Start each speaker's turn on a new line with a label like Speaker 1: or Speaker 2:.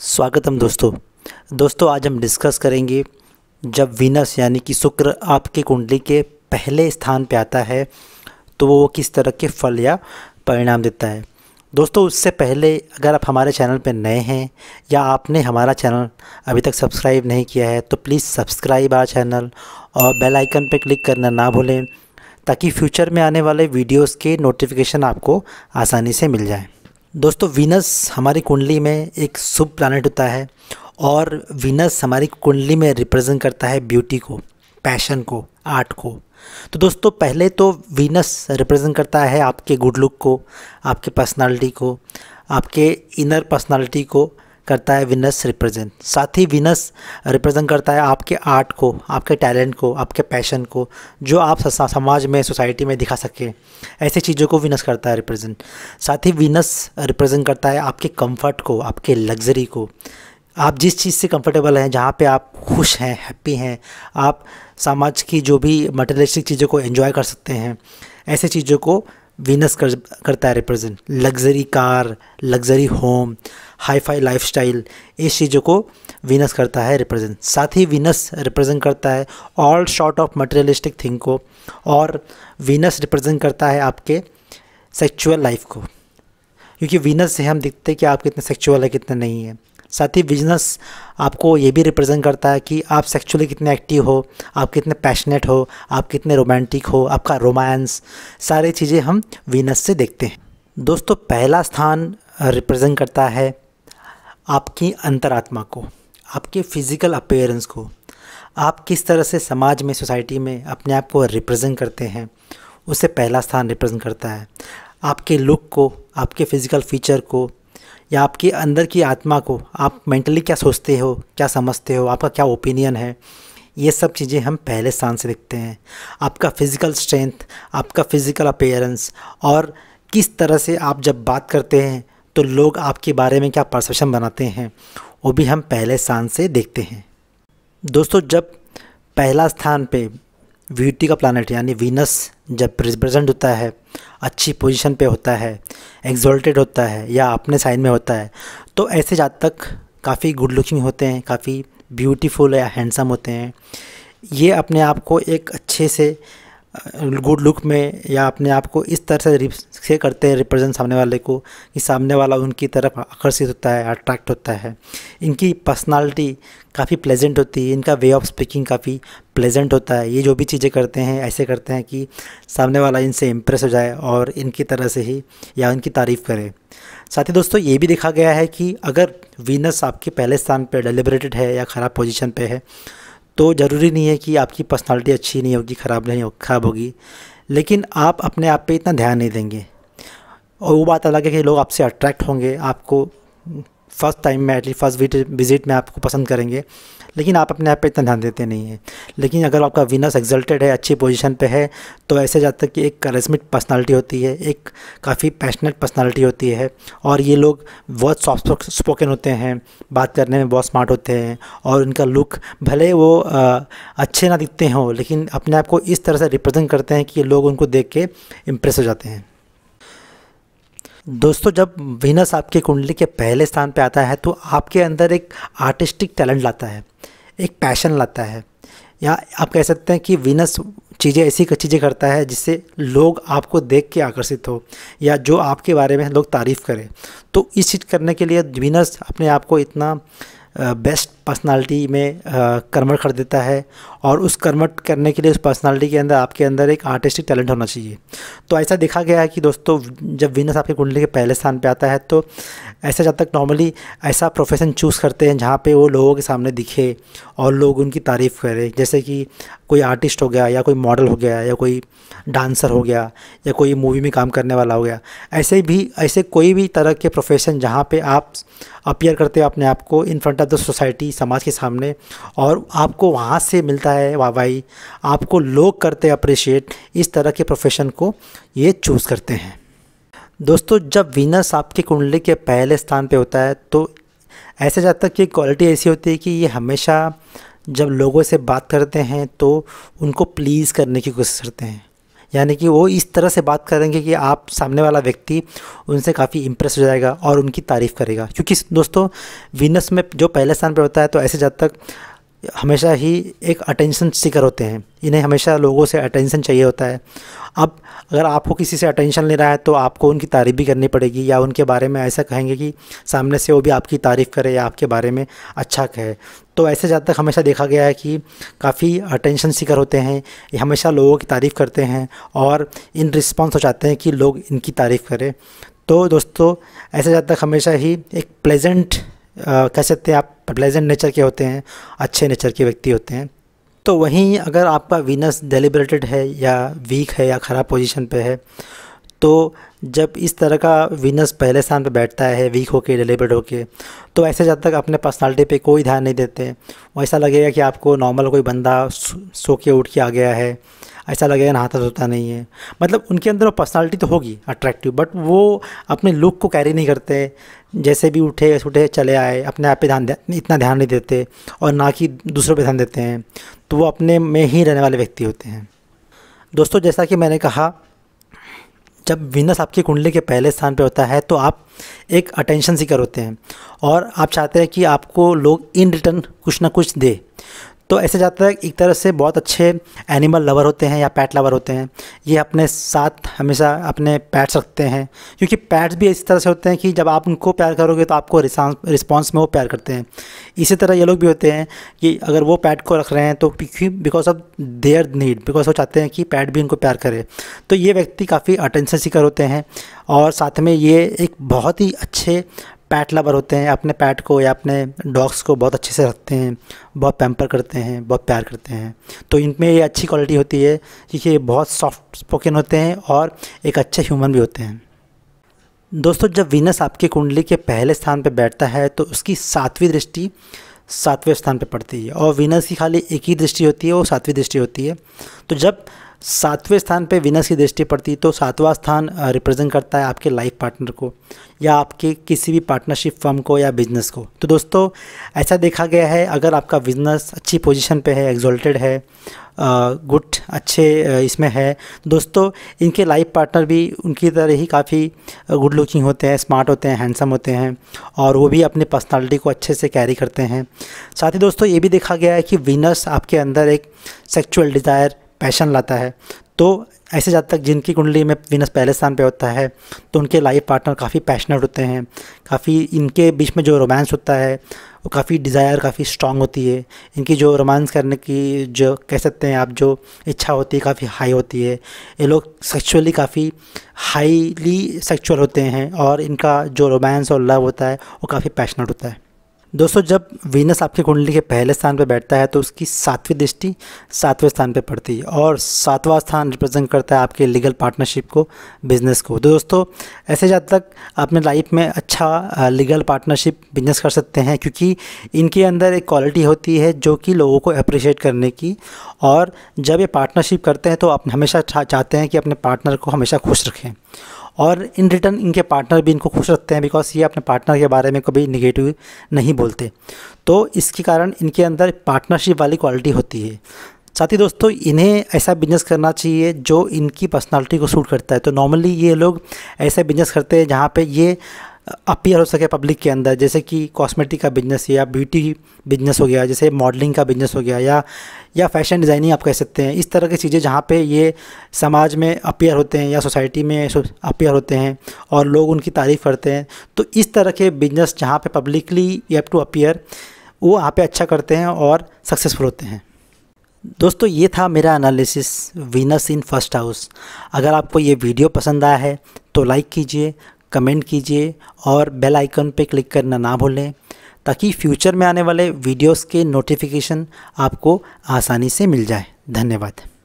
Speaker 1: स्वागतम दोस्तों दोस्तों आज हम डिस्कस करेंगे जब वीनस यानी कि शुक्र आपके कुंडली के पहले स्थान पर आता है तो वो किस तरह के फल या परिणाम देता है दोस्तों उससे पहले अगर आप हमारे चैनल पर नए हैं या आपने हमारा चैनल अभी तक सब्सक्राइब नहीं किया है तो प्लीज़ सब्सक्राइब आर चैनल और बेल आइकन पर क्लिक करना ना भूलें ताकि फ्यूचर में आने वाले वीडियोस के नोटिफिकेशन आपको आसानी से मिल जाए दोस्तों वीनस हमारी कुंडली में एक शुभ प्लानट होता है और वीनस हमारी कुंडली में रिप्रेजेंट करता है ब्यूटी को पैशन को आर्ट को तो दोस्तों पहले तो वीनस रिप्रेजेंट करता है आपके गुड लुक को आपके पर्सनालिटी को आपके इनर पर्सनालिटी को करता है विनस रिप्रेजेंट साथ ही विनस रिप्रेजेंट करता है आपके आर्ट को आपके टैलेंट को आपके पैशन को जो आप समाज में सोसाइटी में दिखा सके ऐसी चीज़ों को विनस करता है रिप्रेजेंट साथ ही विनस रिप्रेजेंट करता है आपके कंफर्ट को आपके लग्जरी को आप जिस चीज़ से कंफर्टेबल हैं जहाँ पे आप खुश हैं हैप्पी हैं आप समाज की जो भी मटेरियलिस्टिक चीज़ों को एंजॉय कर सकते हैं ऐसे चीज़ों को वीनस कर करता है represent luxury car luxury home hi fi lifestyle इस चीज़ों को वीनस करता है रिप्रेजेंट साथ ही वीनस रिप्रेजेंट करता है all sort of materialistic thing को और वीनस रिप्रेजेंट करता है आपके सेक्चुअल लाइफ को क्योंकि वीनस से हम देखते हैं कि आप कितने सेक्चुअल है कितने नहीं है साथ ही बिजनेस आपको ये भी रिप्रेजेंट करता है कि आप सेक्चुअली कितने एक्टिव हो आप कितने पैशनेट हो आप कितने रोमांटिक हो आपका रोमांस सारी चीज़ें हम वीनस से देखते हैं दोस्तों पहला स्थान रिप्रेजेंट करता है आपकी अंतरात्मा को आपके फिज़िकल अपेयरेंस को आप किस तरह से समाज में सोसाइटी में अपने आप को रिप्रेजेंट करते हैं उसे पहला स्थान रिप्रेजेंट करता है आपके लुक को आपके फिज़िकल फीचर को या आपके अंदर की आत्मा को आप मेंटली क्या सोचते हो क्या समझते हो आपका क्या ओपिनियन है ये सब चीज़ें हम पहले स्थान से देखते हैं आपका फिज़िकल स्ट्रेंथ आपका फिज़िकल अपेयरेंस और किस तरह से आप जब बात करते हैं तो लोग आपके बारे में क्या परसेप्शन बनाते हैं वो भी हम पहले स्थान से देखते हैं दोस्तों जब पहला स्थान पे ब्यूटी का प्लानट यानी वीनस जब रिप्रेजेंट होता है अच्छी पोजीशन पे होता है एग्जॉल्टेड होता है या अपने साइन में होता है तो ऐसे जातक काफ़ी गुड लुकिंग होते हैं काफ़ी ब्यूटीफुल या हैंडसम होते हैं ये अपने आप को एक अच्छे से गुड लुक में या अपने आप को इस तरह से से करते हैं रिप्रेजेंट सामने वाले को कि सामने वाला उनकी तरफ आकर्षित होता है अट्रैक्ट होता है इनकी पर्सनालिटी काफ़ी प्लेजेंट होती है इनका वे ऑफ स्पीकिंग काफ़ी प्लेजेंट होता है ये जो भी चीज़ें करते हैं ऐसे करते हैं कि सामने वाला इनसे इम्प्रेस हो जाए और इनकी तरह से ही या उनकी तारीफ़ करे साथ ही दोस्तों ये भी देखा गया है कि अगर वीनस आपके पहले स्थान पर डेलिब्रेटेड है या ख़राब पोजिशन पर है तो ज़रूरी नहीं है कि आपकी पर्सनालिटी अच्छी नहीं होगी ख़राब नहीं होगी ख़राब होगी लेकिन आप अपने आप पे इतना ध्यान नहीं देंगे और वो बात अलग है कि लोग आपसे अट्रैक्ट होंगे आपको फर्स्ट टाइम में एटली फर्स्ट विजिट में आपको पसंद करेंगे लेकिन आप अपने आप पर इतना ध्यान देते नहीं हैं लेकिन अगर आपका विनर्स एग्जल्टेड है अच्छी पोजीशन पे है तो ऐसे जाता कि एक करिस्मिक पर्सनालिटी होती है एक काफ़ी पैशनेट पर्सनालिटी होती है और ये लोग बहुत सॉफ्ट स्पोकन होते हैं बात करने में बहुत स्मार्ट होते हैं और उनका लुक भले वो आ, अच्छे ना दिखते हों लेकिन अपने आप को इस तरह से रिप्रेजेंट करते हैं कि लोग उनको देख के इम्प्रेस हो जाते हैं दोस्तों जब वीनस आपकी कुंडली के पहले स्थान पे आता है तो आपके अंदर एक आर्टिस्टिक टैलेंट लाता है एक पैशन लाता है या आप कह सकते हैं कि वीनस चीज़ें ऐसी चीज़ें करता है जिससे लोग आपको देख के आकर्षित हो या जो आपके बारे में लोग तारीफ़ करें तो इस चीज़ करने के लिए वीनस अपने आप को इतना बेस्ट पर्सनालिटी में कन्वर्ट कर देता है और उस कन्वर्ट करने के लिए उस पर्सनालिटी के अंदर आपके अंदर एक आर्टिस्टिक टैलेंट होना चाहिए तो ऐसा देखा गया है कि दोस्तों जब विनस आपके कुंडली के पहले स्थान पर आता है तो ऐसा जब तक नॉर्मली ऐसा प्रोफेशन चूज़ करते हैं जहाँ पर वो लोगों के सामने दिखे और लोग उनकी तारीफ़ करें जैसे कि कोई आर्टिस्ट हो गया या कोई मॉडल हो गया या कोई डांसर हो गया या कोई मूवी में काम करने वाला हो गया ऐसे भी ऐसे कोई भी तरह के प्रोफेशन जहाँ पर आप अपियर करते हो अपने आप को in front of the society समाज के सामने और आपको वहाँ से मिलता है भाई आपको लोग करते हैं अप्रिशिएट इस तरह के प्रोफेशन को ये चूज़ करते हैं दोस्तों जब विनर्स आपकी कुंडली के पहले स्थान पे होता है तो ऐसे तक की क्वालिटी ऐसी होती है कि ये हमेशा जब लोगों से बात करते हैं तो उनको प्लीज़ करने की कोशिश करते हैं यानी कि वो इस तरह से बात करेंगे कि आप सामने वाला व्यक्ति उनसे काफ़ी इंप्रेस हो जाएगा और उनकी तारीफ़ करेगा क्योंकि दोस्तों विनस में जो पहले स्थान पर होता है तो ऐसे जब तक हमेशा ही एक अटेंशन सीकर होते हैं इन्हें हमेशा लोगों से अटेंशन चाहिए होता है अब अगर आपको किसी से अटेंशन ले रहा है तो आपको उनकी तारीफ़ भी करनी पड़ेगी या उनके बारे में ऐसा कहेंगे कि सामने से वो भी आपकी तारीफ़ करे या आपके बारे में अच्छा कहे तो ऐसे ज़्यादा तक हमेशा देखा गया है कि काफ़ी अटेंशन सीकर होते हैं ये हमेशा लोगों की तारीफ़ करते हैं और इन रिस्पॉन्स हो जाते हैं कि लोग इनकी तारीफ़ करें तो दोस्तों ऐसे ज़्यादा तक हमेशा ही एक प्लेजेंट कह सकते हैं आप प्लेजेंट नेचर के होते हैं अच्छे नेचर के व्यक्ति होते हैं तो वहीं अगर आपका वीनस डेलिब्रेटेड है या वीक है या ख़राब पोजिशन पर है तो जब इस तरह का वीनस पहले स्थान पर बैठता है वीक होके डिलीवर्ड होके तो ऐसे जब तक अपने पर्सनालिटी पे कोई ध्यान नहीं देते वैसा लगेगा कि आपको नॉर्मल कोई बंदा सो के उठ के आ गया है ऐसा लगेगा नहाता धोता नहीं है मतलब उनके अंदर वो पर्सनैलिटी तो होगी अट्रैक्टिव बट वो अपने लुक को कैरी नहीं करते जैसे भी उठे उठे चले आए अपने आप पे ध्यान इतना ध्यान नहीं देते और ना कि दूसरों पे ध्यान देते हैं तो वो अपने में ही रहने वाले व्यक्ति होते हैं दोस्तों जैसा कि मैंने कहा जब विनस आपकी कुंडली के पहले स्थान पर होता है तो आप एक अटेंशन सीकर होते हैं और आप चाहते हैं कि आपको लोग इन रिटर्न कुछ ना कुछ दे तो ऐसे ज़्यादातर एक तरह से बहुत अच्छे एनिमल लवर होते हैं या पैट लवर होते हैं ये अपने साथ हमेशा अपने पैट्स रखते हैं क्योंकि पैट्स भी इस तरह से होते हैं कि जब आप उनको प्यार करोगे तो आपको रिस्पॉन्स में वो प्यार करते हैं इसी तरह ये लोग भी होते हैं कि अगर वो पैट को रख रहे हैं तो because of their need because वो चाहते हैं कि पैट भी उनको प्यार करे तो ये व्यक्ति काफ़ी अटेंशन सीकर होते हैं और साथ में ये एक बहुत ही अच्छे पैट लवर होते हैं अपने पैट को या अपने डॉग्स को बहुत अच्छे से रखते हैं बहुत पैम्पर करते हैं बहुत प्यार करते हैं तो इनमें ये अच्छी क्वालिटी होती है क्योंकि ये बहुत सॉफ्ट स्पोकन होते हैं और एक अच्छे ह्यूमन भी होते हैं दोस्तों जब वीनस आपकी कुंडली के पहले स्थान पर बैठता है तो उसकी सातवीं दृष्टि सातवें स्थान पर पड़ती है और वीनस की खाली एक ही दृष्टि होती है वो सातवीं दृष्टि होती है तो जब सातवें स्थान पे विनस की दृष्टि पड़ती है तो सातवां स्थान रिप्रेजेंट करता है आपके लाइफ पार्टनर को या आपके किसी भी पार्टनरशिप फर्म को या बिजनेस को तो दोस्तों ऐसा देखा गया है अगर आपका बिजनेस अच्छी पोजीशन पे है एग्जॉल्टेड है गुड अच्छे इसमें है दोस्तों इनके लाइफ पार्टनर भी उनकी तरह ही काफ़ी गुड लुकिंग होते हैं स्मार्ट होते हैं हैंडसम होते हैं और वो भी अपने पर्सनालिटी को अच्छे से कैरी करते हैं साथ ही दोस्तों ये भी देखा गया है कि विनर्स आपके अंदर एक सेक्चुअल डिज़ायर पैशन लाता है तो ऐसे जातक जिनकी कुंडली में विनस पहले स्थान पे होता है तो उनके लाइफ पार्टनर काफ़ी पैशनेट होते हैं काफ़ी इनके बीच में जो रोमांस होता है वो काफ़ी डिज़ायर काफ़ी स्ट्रांग होती है इनकी जो रोमांस करने की जो कह सकते हैं आप जो इच्छा होती है काफ़ी हाई होती है ये लोग सेक्चुअली काफ़ी हाईली सेक्चुअल होते हैं और इनका जो रोमांस और लव होता है वो काफ़ी पैशनेट होता है दोस्तों जब वीनस आपकी कुंडली के पहले स्थान पर बैठता है तो उसकी सातवीं दृष्टि सातवें स्थान पर पड़ती है और सातवां स्थान रिप्रेजेंट करता है आपके लीगल पार्टनरशिप को बिज़नेस को तो दोस्तों ऐसे जब तक अपने लाइफ में अच्छा लीगल पार्टनरशिप बिजनेस कर सकते हैं क्योंकि इनके अंदर एक क्वालिटी होती है जो कि लोगों को अप्रिशिएट करने की और जब ये पार्टनरशिप करते हैं तो आप हमेशा चाहते हैं कि अपने पार्टनर को हमेशा खुश रखें और इन रिटर्न इनके पार्टनर भी इनको खुश रखते हैं बिकॉज ये अपने पार्टनर के बारे में कभी निगेटिव नहीं बोलते तो इसके कारण इनके अंदर पार्टनरशिप वाली क्वालिटी होती है साथ ही दोस्तों इन्हें ऐसा बिजनेस करना चाहिए जो इनकी पर्सनालिटी को सूट करता है तो नॉर्मली ये लोग ऐसा बिजनेस करते हैं जहाँ पे ये अपीयर हो सके पब्लिक के अंदर जैसे कि कॉस्मेटिक का बिजनेस या ब्यूटी बिजनेस हो गया जैसे मॉडलिंग का बिजनेस हो गया या या फैशन डिज़ाइनिंग आप कह सकते हैं इस तरह की चीज़ें जहाँ पे ये समाज में अपीयर होते हैं या सोसाइटी में अपीयर होते हैं और लोग उनकी तारीफ़ करते हैं तो इस तरह के बिजनेस जहाँ पे publicly you have to appear वो वहाँ पे अच्छा करते हैं और सक्सेसफुल होते हैं दोस्तों ये था मेरा analysis Venus in first house अगर आपको ये वीडियो पसंद आया है तो लाइक कीजिए कमेंट कीजिए और बेल आइकन पे क्लिक करना ना भूलें ताकि फ्यूचर में आने वाले वीडियोस के नोटिफिकेशन आपको आसानी से मिल जाए धन्यवाद